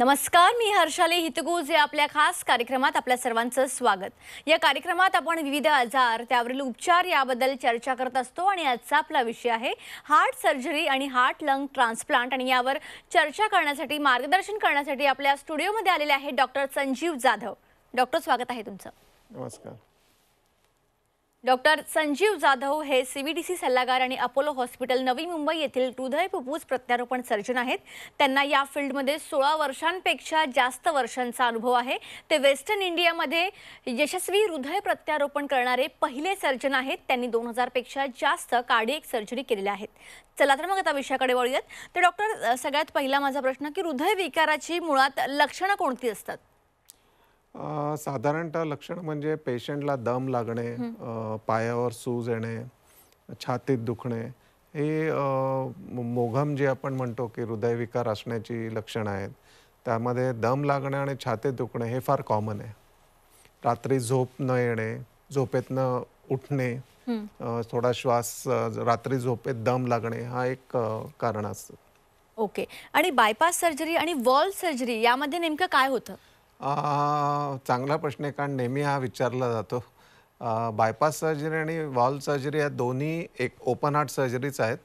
नमस्कार मी हर्षाली हितगुज या आपल्या खास कार्यक्रमात आपल्या सर्वांचं स्वागत या कार्यक्रमात आपण विविध आजार त्यावरील उपचार याबद्दल चर्चा करत असतो आणि आजचा आपला विषय आहे हार्ट सर्जरी आणि हार्ट लंग ट्रान्सप्लांट आणि यावर चर्चा करण्यासाठी मार्गदर्शन करण्यासाठी आपल्या स्टुडिओमध्ये आलेले आहे डॉक्टर संजीव जाधव डॉक्टर स्वागत आहे तुमचं नमस्कार डॉक्टर संजीव जाधव हे सी सल्लागार आणि अपोलो हॉस्पिटल नवी मुंबई येथील हृदय फुफ्फूस प्रत्यारोपण सर्जन आहेत त्यांना या फील्डमध्ये सोळा वर्षांपेक्षा जास्त वर्षांचा अनुभव आहे ते वेस्टर्न इंडियामध्ये यशस्वी हृदय प्रत्यारोपण करणारे पहिले सर्जन आहेत त्यांनी दोन हजारपेक्षा जास्त कार्डिएक सर्जरी केलेल्या आहेत चला तर मग आता विषयाकडे वळूयात तर डॉक्टर सगळ्यात पहिला माझा प्रश्न की हृदय विकाराची मुळात लक्षणं कोणती असतात साधारणतः लक्षण म्हणजे पेशंटला दम लागणे पायावर सूज येणे छातीत दुखणे हे मोघम जे आपण म्हणतो की हृदयविकार असण्याची लक्षणं आहेत त्यामध्ये दम लागणे आणि छातीत दुखणे हे फार कॉमन आहे रात्री झोप न येणे झोपेतनं उठणे थोडा श्वास रात्री झोपेत दम लागणे हा एक कारण असतं ओके आणि बायपास सर्जरी आणि वॉल सर्जरी यामध्ये नेमकं काय होतं चांगला प्रश्न आहे कारण नेहमी हा विचारला जातो बायपास सर्जरी आणि वॉल सर्जरी या दोन्ही एक ओपन हार्ट सर्जरीच आहेत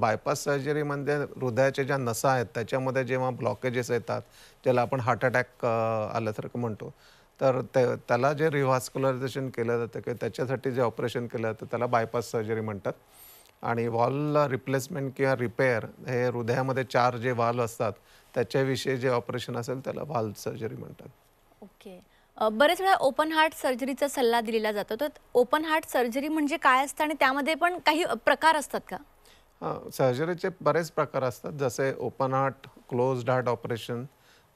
बायपास सर्जरी म्हणजे हृदयाच्या ज्या नसा आहेत त्याच्यामध्ये जेव्हा ब्लॉकेजेस येतात ज्याला आपण हार्ट अटॅक आल्यासारखं म्हणतो तर त्याला जे रिव्हास्क्युलरायझेशन केलं जातं किंवा त्याच्यासाठी जे ऑपरेशन केलं जातं त्याला बायपास सर्जरी म्हणतात आणि वॉल रिप्लेसमेंट किंवा रिपेअर हे हृदयामध्ये चार जे वॉल असतात त्याच्याविषयी जे ऑपरेशन असेल त्याला वॉल सर्जरी म्हणतात ओके बरेच वेळा ओपन हार्ट सर्जरीचा सल्ला दिलेला जातो तर ओपन हार्ट सर्जरी म्हणजे काय असतं आणि त्यामध्ये पण काही प्रकार असतात का सर्जरीचे बरेच प्रकार असतात जसे open heart closed heart operation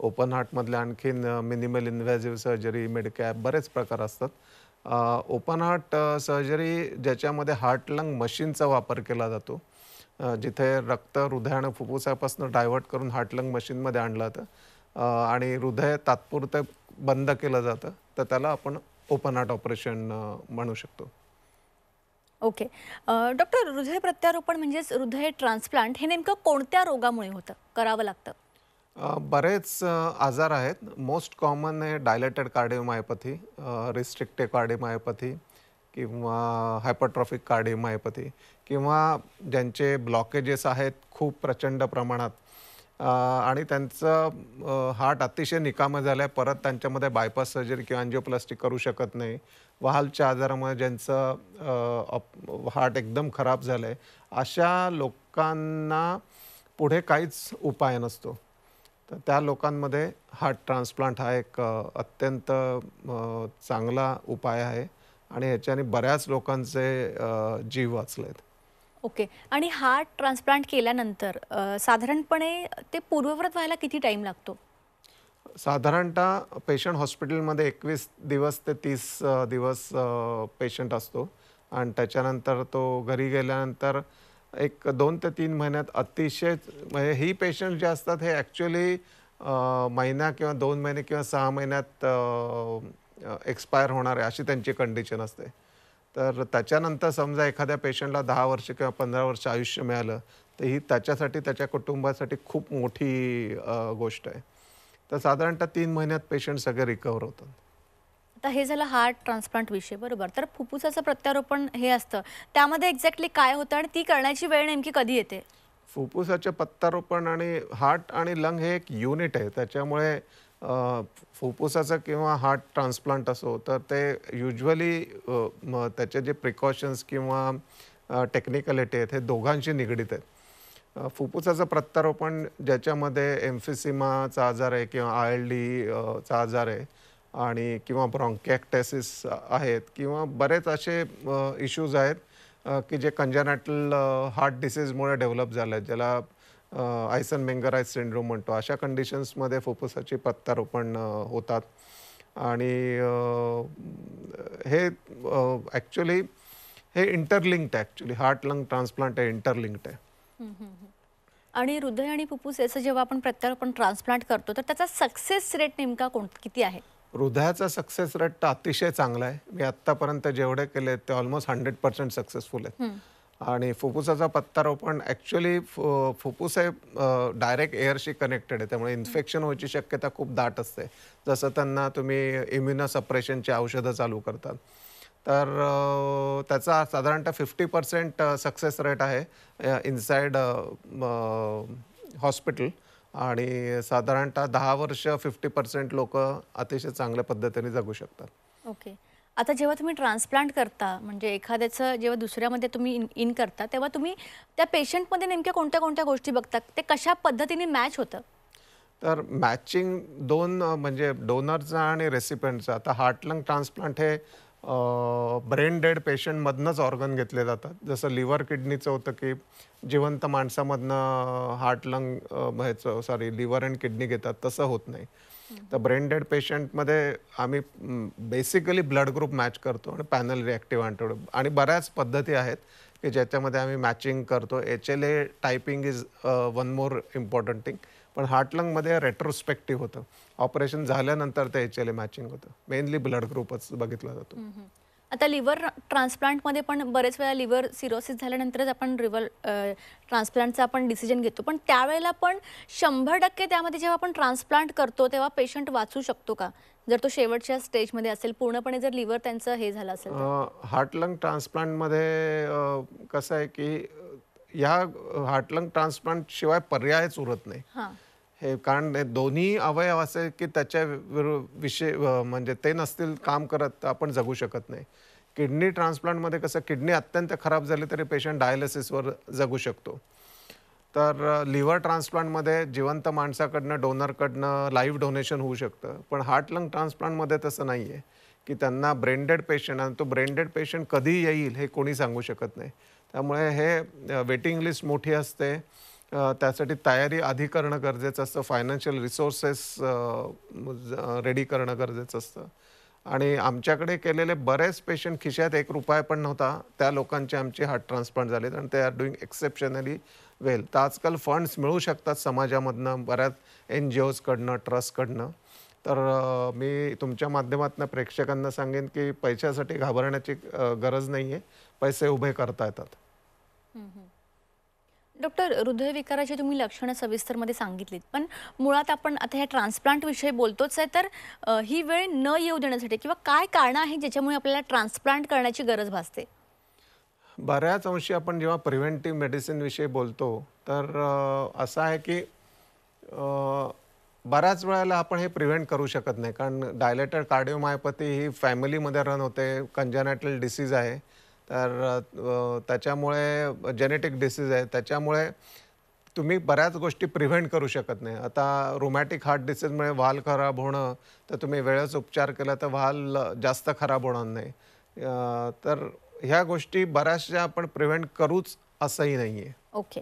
open हार्टमधल्या आणखीन मिनिमल इन्व्हॅझिव्ह सर्जरी मेडकॅप बरेच प्रकार असतात ओपन हार्ट सर्जरी ज्याच्यामध्ये हार्ट लंग मशीनचा वापर केला जातो जिथे रक्त हृदयानं फुफ्फुसापासून डायव्हर्ट करून हार्ट लंग मशीनमध्ये आणलं जातं आणि हृदय तात्पुरते बंद केलं जातं तर त्याला आपण ओपन हार्ट ऑपरेशन म्हणू शकतो ओके डॉक्टर हृदय प्रत्यारोपण म्हणजेच हृदय ट्रान्सप्लांट हे नेमकं कोणत्या रोगामुळे होतं करावं लागतं बरेच आजार आहेत मोस्ट कॉमन आहे डायलेटेड कार्डिओमायोपथी रिस्ट्रिक्टेड कार्डिओमायोपथी किंवा हायपरट्रॉफिक कार्डिओमायोपथी किंवा ज्यांचे ब्लॉकेजेस आहेत खूप प्रचंड प्रमाणात आणि त्यांचं हार्ट अतिशय निकामं झालं आहे परत त्यांच्यामध्ये बायपास सर्जरी किंवा अँजिओप्लास्टिक करू शकत नाही व्हालच्या आजारामुळे ज्यांचं हार्ट एकदम खराब झालं आहे अशा लोकांना पुढे काहीच उपाय नसतो तर त्या लोकांमध्ये हार्ट ट्रान्सप्लांट हा एक अत्यंत चांगला उपाय आहे आणि ह्याच्याने बऱ्याच लोकांचे जीव वाचले आहेत ओके आणि हार्ट ट्रान्सप्लांट केल्यानंतर साधारणपणे ते पूर्वव्रत व्हायला किती टाईम लागतो साधारणतः पेशंट हॉस्पिटलमध्ये एकवीस दिवस ते तीस दिवस पेशंट असतो आणि त्याच्यानंतर तो घरी गेल्यानंतर एक दोन ते तीन महिन्यात अतिशय म्हणजे ही पेशंट जे असतात हे ॲक्च्युली महिना किंवा दोन महिने किंवा सहा महिन्यात एक्सपायर होणार आहे अशी त्यांची कंडिशन असते तर त्याच्यानंतर समजा एखाद्या पेशंटला दहा वर्ष किंवा पंधरा वर्ष आयुष्य मिळालं तर ही त्याच्यासाठी त्याच्या कुटुंबासाठी खूप मोठी गोष्ट आहे तर साधारणतः तीन महिन्यात पेशंट सगळे रिकवर होतात आता हे झालं हार्ट ट्रान्सप्लांट विषय बरोबर तर फुफ्फुसाचं प्रत्यारोपण हे असतं त्यामध्ये एक्झॅक्टली काय होतं आणि ती करण्याची वेळ नेमकी कधी येते फुफ्फुसाचे प्रत्यारोपण आणि हार्ट आणि लंग हे एक युनिट आहे त्याच्यामुळे फुफ्फुसाचं किंवा हार्ट ट्रान्सप्लांट असो तर ते युजली त्याचे जे प्रिकॉशन्स किंवा टेक्निकलिटी आहेत हे दोघांशी निगडीत आहेत फुफ्फुसाचं प्रत्यारोपण ज्याच्यामध्ये एम्फिसिमाचा आजार आहे किंवा आय एल डीचा आजार आहे आणि किंवा ब्रॉन्कॅक्टेसिस आहेत किंवा बरेच असे इश्यूज आहेत की जे कंजनॅटल हार्ट डिसीजमुळे डेव्हलप झालं आहे ज्याला आयसन मेंगराय सिंड्रोम म्हणतो अशा कंडिशन्समध्ये फुफ्फुसाची प्रत्यारोपण होतात आणि हे ॲक्च्युली हे इंटरलिंक्ड आहे ॲक्च्युली हार्ट लंग ट्रान्सप्लांट आहे इंटरलिंक्ड आहे आणि हृदय आणि फुप्फुस याचं जेव्हा आपण प्रत्यारोपण ट्रान्सप्लांट करतो तर त्याचा सक्सेस रेट नेमका कोण किती आहे हृदयाचा सक्सेस रेट अतिशय चांगला आहे मी आत्तापर्यंत जेवढे केले ते ऑलमोस्ट हंड्रेड पर्सेंट सक्सेसफुल आहेत आणि फुफ्फुसाचा पत्तारोपण ॲक्च्युली फु फुफ्फुस हे डायरेक्ट एअरशी कनेक्टेड आहे त्यामुळे इन्फेक्शन व्हायची शक्यता खूप दाट असते जसं त्यांना तुम्ही इम्युनो सप्रेशनची औषधं चालू करतात तर त्याचा साधारणतः फिफ्टी पर्सेंट सक्सेस रेट आहे इनसाईड हॉस्पिटल आणि साधारणतः दहा वर्ष फिफ्टी पर्सेंट लोक अतिशय चांगल्या पद्धतीने जगू शकतात ओके okay. आता जेव्हा तुम्ही ट्रान्सप्लांट करता म्हणजे एखाद्याचं जेव्हा दुसऱ्यामध्ये तुम्ही इन इन करता तेव्हा तुम्ही त्या पेशंटमध्ये नेमक्या कोणत्या कोणत्या गोष्टी बघता ते कशा पद्धतीने मॅच होतं तर मॅचिंग दोन म्हणजे डोनरचा आणि रेसिपेंटचा आता हार्ट लंग ट्रान्सप्लांट हे ब्रेन डेड पेशंटमधनंच ऑर्गन घेतले जातात जसं लिव्हर किडनीचं होतं की जिवंत माणसामधनं हार्ट लंग ह्याचं सॉरी लिव्हर अँड किडनी घेतात तसं होत नाही तर ब्रेन डेड पेशंटमध्ये आम्ही बेसिकली ब्लड ग्रुप मॅच करतो आणि पॅनल रिॲक्टिव्ह अँटीबॉडी आणि बऱ्याच पद्धती आहेत की ज्याच्यामध्ये आम्ही मॅचिंग करतो H L A typing is one more important thing पण हार्ट लंगमध्ये रेट्रोस्पेक्टिव्ह होतं ऑपरेशन झाल्यानंतर ते एच एल ए मॅचिंग होतं मेनली ब्लड ग्रुपच बघितला जातो आता लिव्हर ट्रान्सप्लांटमध्ये पण बरेच वेळा लिव्हर सिरोसिस झाल्यानंतरच आपण रिव्हर ट्रान्सप्लांटचा आपण डिसिजन घेतो पण त्यावेळेला पण शंभर टक्के त्यामध्ये जेव्हा आपण ट्रान्सप्लांट करतो तेव्हा पेशंट वाचू शकतो का जर तो शेवटच्या स्टेजमध्ये असेल पूर्णपणे जर लिव्हर त्यांचं हे झालं असेल हार्ट लंग ट्रान्सप्लांटमध्ये कसं आहे की ह्या हार्ट लंग ट्रान्सप्लांट शिवाय पर्यायच उरत नाही हे कारण दोन्ही अवयव असे की त्याच्या विषय म्हणजे ते नसतील काम करत तर आपण जगू शकत नाही किडनी ट्रान्सप्लांटमध्ये कसं किडनी अत्यंत खराब झाली तरी पेशंट डायलिसिसवर जगू शकतो तर लिव्हर ट्रान्सप्लांटमध्ये जिवंत माणसाकडनं डोनरकडनं लाईव्ह डोनेशन होऊ शकतं पण हार्ट लंग ट्रान्सप्लांटमध्ये तसं नाही आहे की त्यांना ब्रेंडेड पेशंट आणि तो ब्रेंडेड पेशंट कधी येईल हे कोणी सांगू शकत नाही त्यामुळे हे वेटिंग लिस्ट मोठी असते त्यासाठी तयारी आधी करणं गरजेचं असतं फायनान्शियल रिसोर्सेस रेडी करणं गरजेचं असतं आणि आमच्याकडे केलेले बरेच पेशंट खिशात एक रुपया पण नव्हता त्या लोकांचे आमचे हार्ट ट्रान्सप्लांट झालेत आणि ते आर डुईंग एक्सेप्शनली वेल तर आजकाल फंड्स मिळू शकतात समाजामधनं बऱ्याच एन जी ओजकडनं ट्रस्टकडनं तर मी तुमच्या माध्यमातून प्रेक्षकांना सांगेन की पैशासाठी घाबरण्याची गरज नाही आहे पैसे उभे करता येतात डॉक्टर हृदयविकाराची तुम्ही लक्षणं सविस्तरमध्ये सांगितलीत पण मुळात आपण आता ह्या ट्रान्सप्लांटविषयी बोलतोच आहे तर ही वेळ न येऊ देण्यासाठी किंवा काय कारणं आहे ज्याच्यामुळे आपल्याला ट्रान्सप्लांट करण्याची गरज भासते बऱ्याच अंशी आपण जेव्हा प्रिव्हेंटिव्ह मेडिसिनविषयी बोलतो तर असं आहे की बऱ्याच वेळेला आपण हे प्रिव्हेंट करू शकत नाही कारण डायलेटेड कार्डिओमायोपॅथी ही फॅमिलीमध्ये रन होते कंजनॅटल डिसीज आहे तर त्याच्यामुळे जेनेटिक डिसीज आहे त्याच्यामुळे तुम्ही बऱ्याच गोष्टी प्रिव्हेंट करू शकत नाही आता रोमॅटिक हार्ट डिसीजमुळे व्हाल खराब होणं तर तुम्ही वेळेस उपचार केला तर व्हाल जास्त खराब होणार नाही तर ह्या गोष्टी बऱ्याचशा आपण प्रिव्हेंट करूच असंही नाही आहे ओके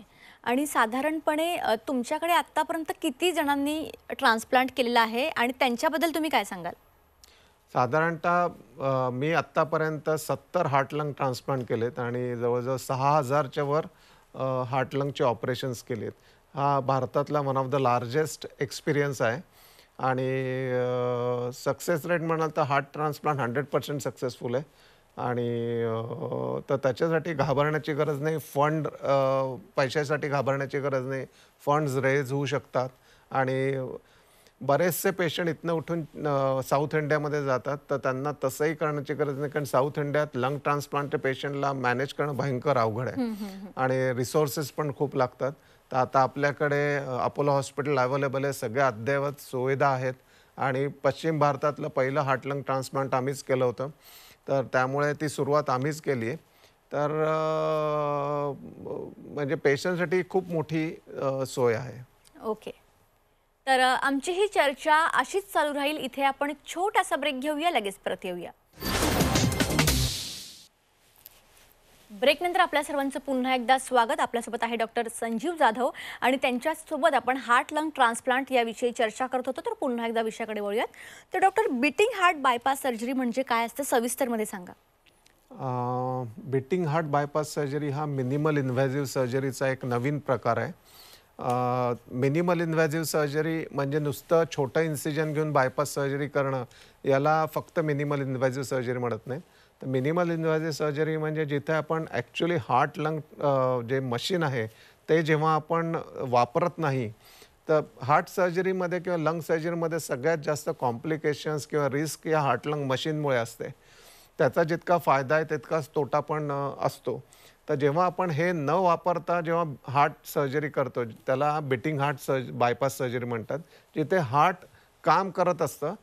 आणि साधारणपणे तुमच्याकडे आत्तापर्यंत किती जणांनी ट्रान्सप्लांट केलेला आहे आणि त्यांच्याबद्दल तुम्ही काय सांगाल साधारणतः मी आत्तापर्यंत सत्तर लंग ट्रान्सप्लांट केलेत आणि जवळजवळ सहा हजारच्या वर लंगचे ऑपरेशन्स केलेत हा भारतातला one of the largest experience आहे आणि सक्सेस रेट म्हणाल तर heart transplant hundred percent successful आहे आणि तर त्याच्यासाठी घाबरण्याची गरज नाही फंड पैशासाठी घाबरण्याची गरज नाही फंड्स रेज होऊ शकतात आणि बरेचसे पेशंट इथनं उठून साऊथ इंडियामध्ये जातात तर त्यांना तसंही करण्याची गरज नाही कारण साऊथ इंडियात लंग ट्रान्सप्लांट पेशंटला मॅनेज करणं भयंकर अवघड आहे आणि रिसोर्सेस पण खूप लागतात तर आता आपल्याकडे अपोलो हॉस्पिटल अवेलेबल आहे सगळ्या अद्ययावत सुविधा आहेत आणि पश्चिम भारतातलं पहिलं हार्ट लंग ट्रान्सप्लांट आम्हीच केलं होतं तर त्यामुळे ती सुरुवात आम्हीच केली आहे तर म्हणजे पेशंटसाठी खूप मोठी सोय आहे ओके तर आमची ही चर्चा अशीच चालू राहील इथे आपण एक छोटासा ब्रेक घेऊया लगेच परत येऊया ब्रेक नंतर आपल्या सर्वांचं पुन्हा एकदा स्वागत आपल्यासोबत आहे डॉक्टर संजीव जाधव आणि त्यांच्यासोबत आपण हार्ट लंग ट्रान्सप्लांट याविषयी चर्चा करत होतो तर पुन्हा एकदा विषयाकडे वळूयात तर doctor beating heart bypass surgery म्हणजे काय असतं सविस्तरमध्ये सांगा बिटिंग हार्ट बायपास सर्जरी हा मिनिमल इन्व्हेझिव्ह सर्जरीचा एक नवीन प्रकार आहे मिनिमल इन्व्हॅझिव्ह सर्जरी म्हणजे नुसतं छोटं इन्सिजन घेऊन बायपास सर्जरी करणं याला फक्त मिनिमल इन्व्हॅझिव्ह सर्जरी म्हणत नाही तर मिनिमल इन्व्हॅझिव्ह सर्जरी म्हणजे जिथे आपण ॲक्च्युली हार्ट लंग जे मशीन आहे ते जेव्हा आपण वापरत नाही तर हार्ट सर्जरीमध्ये किंवा लंग सर्जरीमध्ये सगळ्यात जास्त कॉम्प्लिकेशन्स किंवा रिस्क या हार्ट लंग मशीनमुळे असते त्याचा जितका फायदा आहे तितकाच तोटा पण असतो तर जेव्हा आपण हे न वापरता जेव्हा हार्ट सर्जरी करतो त्याला beating heart surge bypass surgery म्हणतात जिथे हार्ट काम करत असतं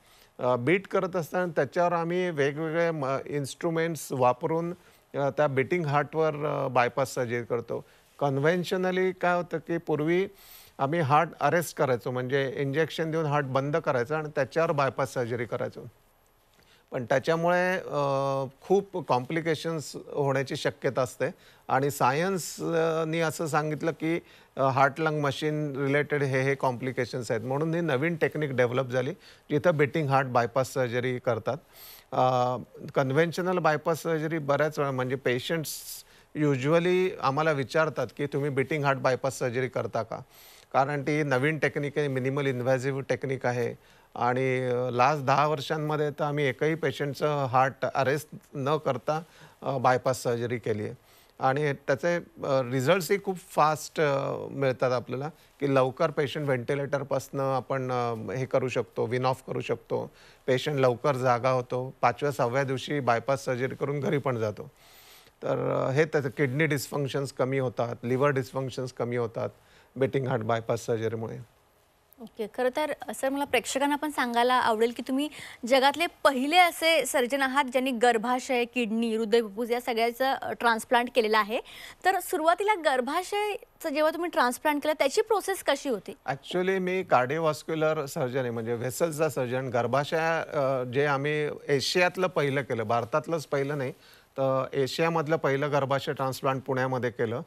बीट करत असतं आणि त्याच्यावर आम्ही वेगवेगळे म इन्स्ट्रुमेंट्स वापरून त्या बिटिंग हार्टवर बायपास सर्जरी करतो कन्व्हेन्शनली काय होतं की पूर्वी आम्ही हार्ट अरेस्ट करायचो म्हणजे इंजेक्शन देऊन हार्ट बंद करायचं आणि त्याच्यावर बायपास सर्जरी करायचो पण त्याच्यामुळे खूप कॉम्प्लिकेशन्स होण्याची शक्यता असते आणि सायन्सनी असं सांगितलं की हार्ट लंग मशीन रिलेटेड हे हे कॉम्प्लिकेशन्स आहेत म्हणून ही नवीन टेक्निक डेव्हलप झाली जिथं बिटिंग हार्ट बायपास सर्जरी करतात कन्व्हेन्शनल बायपास सर्जरी बऱ्याच वेळा म्हणजे पेशंट्स युजली आम्हाला विचारतात की तुम्ही बिटिंग हार्ट बायपास सर्जरी करता का कारण ती नवीन टेक्निक आहे मिनिमल इन्व्हॅझिव्ह टेक्निक आहे आणि लास्ट दहा वर्षांमध्ये तर आम्ही एकही पेशंटचं हार्ट अरेस्ट न करता बायपास सर्जरी केली आहे आणि त्याचे रिझल्ट्सही खूप फास्ट मिळतात आपल्याला की लवकर पेशंट व्हेंटिलेटरपासनं आपण हे करू शकतो विन ऑफ करू शकतो पेशंट लवकर जागा होतो पाचव्या सहाव्या दिवशी बायपास सर्जरी करून घरी पण जातो तर हे त्याचं किडनी डिस्फंक्शन्स कमी होतात लिव्हर डिस्फंक्शन्स कमी होतात बेटिंग हार्ट बायपास सर्जरीमुळे ओके खरं तर सर मला प्रेक्षकांना पण सांगायला आवडेल की तुम्ही जगातले पहिले असे सर्जन आहात ज्यांनी गर्भाशय किडनी हृदय फुफ्फुस या सगळ्याचं ट्रान्सप्लांट केलेलं आहे तर सुरुवातीला गर्भाशयचं जेव्हा तुम्ही ट्रान्सप्लांट केलं त्याची प्रोसेस कशी होती ॲक्च्युली मी कार्डिओवास्क्युलर सर्जन आहे म्हणजे व्हेसल्सचा सर्जन गर्भाशय जे आम्ही एशियातलं पहिलं केलं भारतातलंच पहिलं नाही तर एशियामधलं पहिलं गर्भाशय ट्रान्सप्लांट पुण्यामध्ये केलं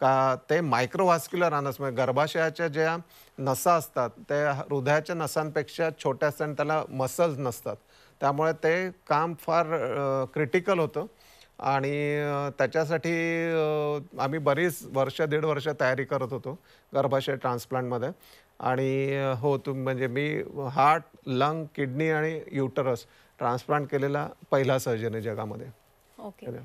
का ते मायक्रोव्हास्क्युलर म्हणजे गर्भाशयाच्या ज्या नसा असतात त्या हृदयाच्या नसांपेक्षा छोट्या असतात त्याला मसल्स नसतात त्यामुळे ते काम फार क्रिटिकल होतं आणि त्याच्यासाठी आम्ही बरीच वर्ष दीड वर्ष तयारी करत होतो गर्भाशय ट्रान्सप्लांटमध्ये आणि हो तुम म्हणजे मी हार्ट लंग किडनी आणि युटरस ट्रान्सप्लांट केलेला पहिला सर्जन आहे जगामध्ये ओके okay.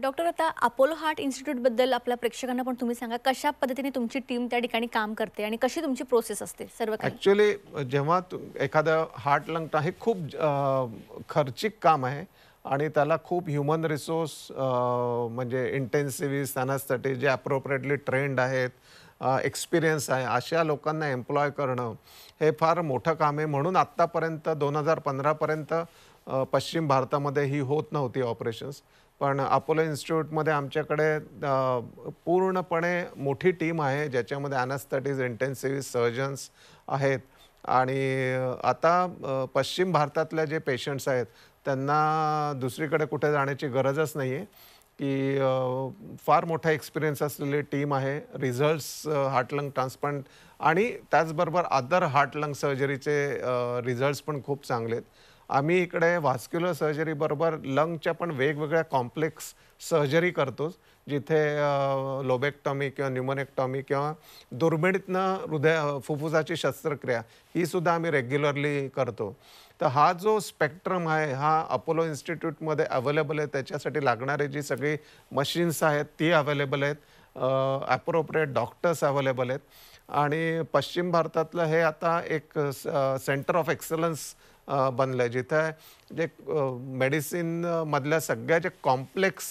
डॉक्टर आता अपोलो हार्ट इन्स्टिट्यूटबद्दल आपल्या प्रेक्षकांना पण तुम्ही सांगा कशा पद्धतीने तुमची टीम त्या ठिकाणी काम करते आणि कशी तुमची प्रोसेस असते सर्व ॲक्च्युली जेव्हा एखादं हार्ट लंग हे खूप खर्चिक काम आहे आणि त्याला खूप ह्युमन रिसोर्स म्हणजे इंटेन्सिव्हिस त्यांनासाठी जे अप्रोप्रिएटली ट्रेंड आहेत एक्सपिरियन्स आहे अशा लोकांना एम्प्लॉय करणं हे फार मोठं काम आहे म्हणून आत्तापर्यंत दोन हजार पंधरापर्यंत पश्चिम भारतामध्ये ही होत नव्हती ऑपरेशन्स पण अपोलो इन्स्टिट्यूटमध्ये आमच्याकडे पूर्णपणे मोठी टीम आहे ज्याच्यामध्ये अनस्थटीज इंटेन्सिव्ह सर्जन्स आहेत आणि आता पश्चिम भारतातल्या जे पेशंट्स आहेत त्यांना दुसरीकडे कुठे जाण्याची गरजच नाही आहे की फार मोठा एक्सपिरियन्स असलेली टीम आहे रिझल्ट्स हार्ट लंग ट्रान्सप्लांट आणि त्याचबरोबर अदर हार्ट लंग सर्जरीचे रिझल्ट्स पण खूप चांगले आहेत आम्ही इकडे व्हास्क्युलर सर्जरीबरोबर लंगच्या पण वेगवेगळ्या कॉम्प्लेक्स सर्जरी करतोच जिथे लोबेक्टॉमी किंवा न्युमोनेक्टॉमी किंवा दुर्मिणीतनं हृदय फुफ्फुसाची शस्त्रक्रिया ही सुद्धा आम्ही रेग्युलरली करतो तर हा जो स्पेक्ट्रम आहे हा अपोलो इन्स्टिट्यूटमध्ये अवेलेबल आहे त्याच्यासाठी लागणारे जी सगळी मशीन्स आहेत ती अवेलेबल आहेत अप्रोप्रिएट डॉक्टर्स अवेलेबल आहेत आणि पश्चिम भारतातलं हे आता एक सेंटर ऑफ एक्सलन्स बनलं आहे जिथं जे मेडिसिनमधल्या सगळ्या जे कॉम्प्लेक्स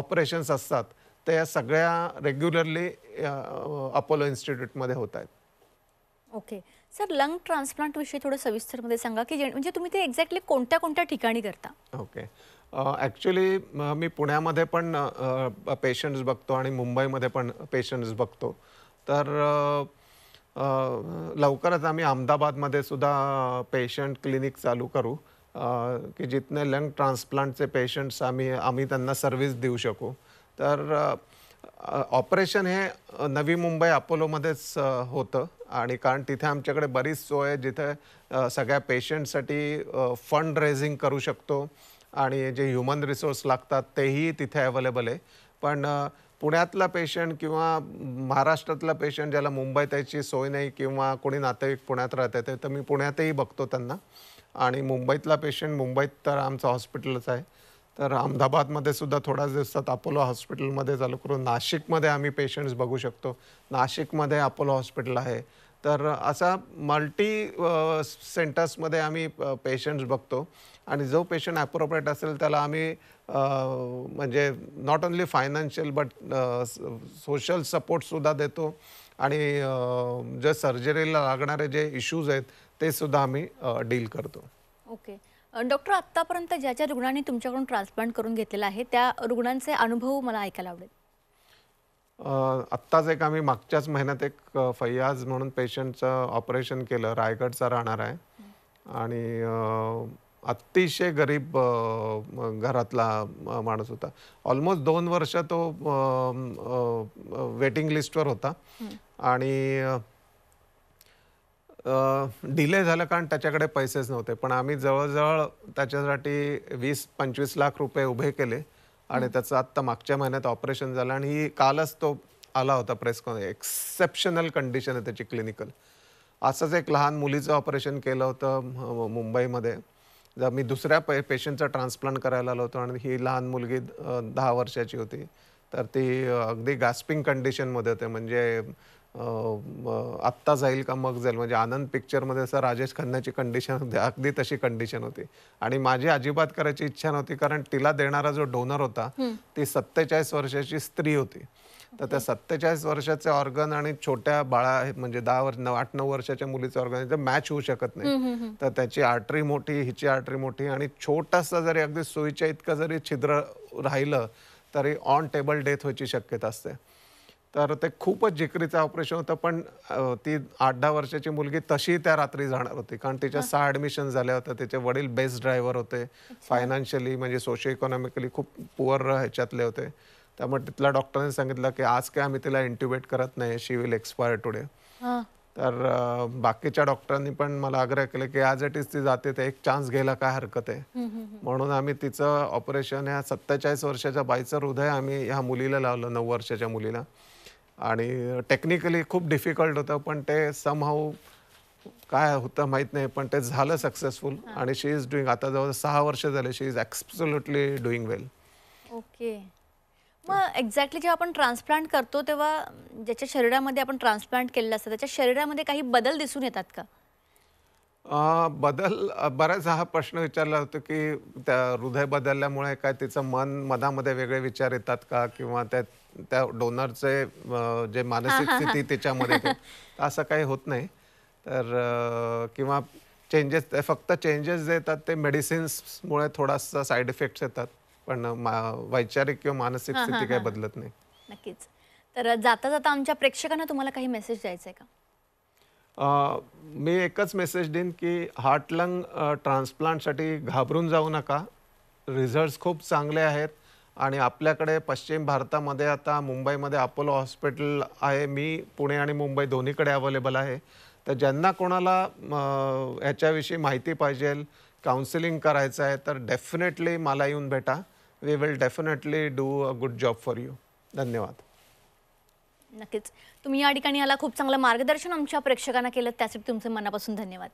ऑपरेशन्स असतात ते या सगळ्या रेग्युलरली अपोलो इन्स्टिट्यूटमध्ये होत आहेत ओके सर लंग ट्रान्सप्लांट विषयी थोडं सविस्तरमध्ये सांगा की म्हणजे तुम्ही ते एक्झॅक्टली कोणत्या कोणत्या ठिकाणी करता ओके ॲक्च्युली मी पुण्यामध्ये पण पेशंट्स बघतो आणि मुंबईमध्ये पण पेशंट्स बघतो तर लवकरच आम्ही अहमदाबादमध्ये सुद्धा पेशंट क्लिनिक चालू करू की जितने लंग ट्रान्सप्लांटचे पेशंट्स आम्ही आम्ही त्यांना सर्व्हिस देऊ शकू तर ऑपरेशन हे नवी मुंबई अपोलोमध्येच होतं आणि कारण तिथे आमच्याकडे बरीच सोय आहे जिथे सगळ्या पेशंटसाठी फंड रेझिंग करू शकतो आणि जे ह्युमन रिसोर्स लागतात तेही तिथे अवेलेबल आहे पण पुण्यातला पेशंट किंवा महाराष्ट्रातला पेशंट ज्याला मुंबईत यायची सोय नाही किंवा कोणी नातेवाईक पुण्यात राहत आहे तर मी पुण्यातही बघतो त्यांना आणि मुंबईतला पेशंट मुंबईत तर आमचं हॉस्पिटलच आहे तर अहमदाबादमध्ये सुद्धा थोड्याच दिवसात अपोलो हॉस्पिटलमध्ये चालू करू नाशिकमध्ये आम्ही पेशंट्स बघू शकतो नाशिकमध्ये अपोलो हॉस्पिटल आहे तर असा मल्टी सेंटर्समध्ये आम्ही पेशंट्स बघतो आणि जो पेशंट ॲप्रोप्रिएट असेल त्याला आम्ही म्हणजे not only financial but social सपोर्टसुद्धा देतो आणि जे सर्जरीला लागणारे जे इश्यूज आहेत ते सुद्धा आम्ही डील करतो ओके डॉक्टर आत्तापर्यंत ज्या ज्या रुग्णांनी तुमच्याकडून ट्रान्सप्लांट करून घेतलेला आहे त्या रुग्णांचे अनुभव मला ऐकायला आवडेल आत्ताच एक आम्ही मागच्याच महिन्यात एक फैयाज म्हणून पेशंटचं ऑपरेशन केलं रायगडचा राहणार आहे आणि अतिशय गरीब घरातला माणूस होता ऑलमोस्ट दोन वर्ष तो वेटिंग लिस्टवर होता आणि डिले झालं कारण त्याच्याकडे पैसेच नव्हते पण आम्ही जवळजवळ त्याच्यासाठी वीस पंचवीस लाख रुपये उभे केले आणि त्याचं आत्ता मागच्या महिन्यात ऑपरेशन झालं आणि ही कालच तो आला होता प्रेस कॉन एक्सेप्शनल कंडिशन आहे त्याची क्लिनिकल असंच एक लहान मुलीचं ऑपरेशन केलं होतं मुंबईमध्ये जर मी दुसऱ्या पे पेशंटचा ट्रान्सप्लांट करायला आलो होतो आणि ही लहान मुलगी दहा वर्षाची होती तर ती अगदी गास्पिंग कंडिशनमध्ये होते म्हणजे आत्ता जाईल का मग जाईल म्हणजे आनंद पिक्चरमध्ये असं राजेश खन्नाची कंडिशन होती अगदी तशी कंडिशन होती आणि माझी अजिबात करायची इच्छा नव्हती कारण तिला देणारा जो डोनर होता ती सत्तेचाळीस वर्षाची स्त्री होती तर त्या सत्तेचाळीस वर्षाचे ऑर्गन आणि छोट्या बाळा म्हणजे दहा वर्ष आठ नऊ वर्षाच्या मुलीचे ऑर्गन मॅच होऊ शकत नाही तर त्याची आर्टरी मोठी हिची आर्टरी मोठी आणि छोटासा जरी अगदी सोयीच्या इतकं जरी छिद्र राहिलं तरी ऑन टेबल डेथ व्हायची शक्यता असते तर ते खूपच जिकरीचं ऑपरेशन होतं पण ती आठ दहा वर्षाची मुलगी तशी त्या रात्री जाणार होती कारण तिच्या सहा ऍडमिशन झाल्या होत्या तिचे वडील बेस्ट ड्रायव्हर होते फायनान्शियली म्हणजे सोशो इकॉनॉमिकली खूप पुअर ह्याच्यातले होते त्यामुळे तिथल्या डॉक्टरांनी सांगितलं की आज काय आम्ही तिला इंट्युबेट करत नाही शी विल एक्सपायर टुडे तर बाकीच्या डॉक्टरांनी पण मला आग्रह केला की आज इट इज ती जाते ते एक चान्स घ्यायला काय हरकत आहे म्हणून आम्ही तिचं ऑपरेशन ह्या सत्तेचाळीस वर्षाच्या बाईचं हृदय आम्ही ह्या मुलीला लावलं नऊ वर्षाच्या मुलीला आणि टेक्निकली खूप डिफिकल्ट होतं पण ते हाऊ काय होतं माहीत नाही पण ते झालं सक्सेसफुल आणि शी इज डुईंग आता जवळ सहा वर्ष झाले she is absolutely doing well okay मग एक्झॅक्टली जेव्हा आपण ट्रान्सप्लांट करतो तेव्हा ज्याच्या शरीरामध्ये आपण ट्रान्सप्लांट केलेलं असतं त्याच्या शरीरामध्ये काही बदल दिसून येतात का बदल बराच हा प्रश्न विचारला होतो की त्या हृदय बदलल्यामुळे काय तिचं मन मनामध्ये वेगळे विचार येतात का किंवा त्यात त्या डोनरचे जे मानसिक स्थिती त्याच्यामध्ये असं काही होत नाही तर किंवा चेंजेस फक्त चेंजेस जे येतात ते मेडिसिन्समुळे थोडासा साईड इफेक्ट्स येतात पण वैचारिक किंवा मानसिक स्थिती काही बदलत नाही नक्कीच तर जाता जाता आमच्या प्रेक्षकांना तुम्हाला काही मेसेज द्यायचा आहे का मी एकच मेसेज देईन की हार्ट लंग ट्रान्सप्लांटसाठी घाबरून जाऊ नका रिझल्ट खूप चांगले आहेत आणि आपल्याकडे पश्चिम भारतामध्ये आता मुंबईमध्ये अपोलो हॉस्पिटल आहे मी पुणे आणि मुंबई दोन्हीकडे अवेलेबल आहे तर ज्यांना कोणाला ह्याच्याविषयी माहिती पाहिजे काउन्सिलिंग करायचं आहे तर डेफिनेटली मला येऊन भेटा we will definitely do a good job for you धन्यवाद नक्कीच तुम्ही या ठिकाणी याला खूप चांगलं मार्गदर्शन आमच्या प्रेक्षकांना केलं त्यासाठी तुमचे मनापासून धन्यवाद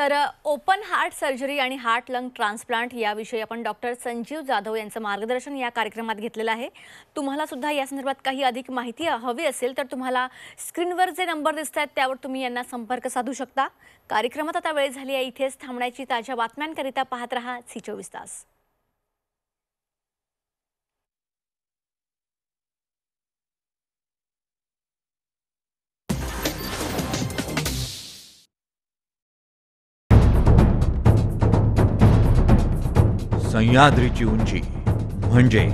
तर ओपन हार्ट सर्जरी आणि हार्ट लंग ट्रान्सप्लांट याविषयी आपण डॉक्टर संजीव जाधव यांचं मार्गदर्शन या कार्यक्रमात घेतलेलं आहे तुम्हाला सुद्धा या संदर्भात काही अधिक माहिती हवी असेल तर तुम्हाला स्क्रीनवर जे नंबर दिसत आहेत त्यावर तुम्ही यांना संपर्क साधू शकता कार्यक्रमात आता वेळ झाली आहे इथेच थांबण्याची ताज्या बातम्यांकरिता पाहत रहा सी चोवीस तास सह्याद्रीची उंची म्हणजे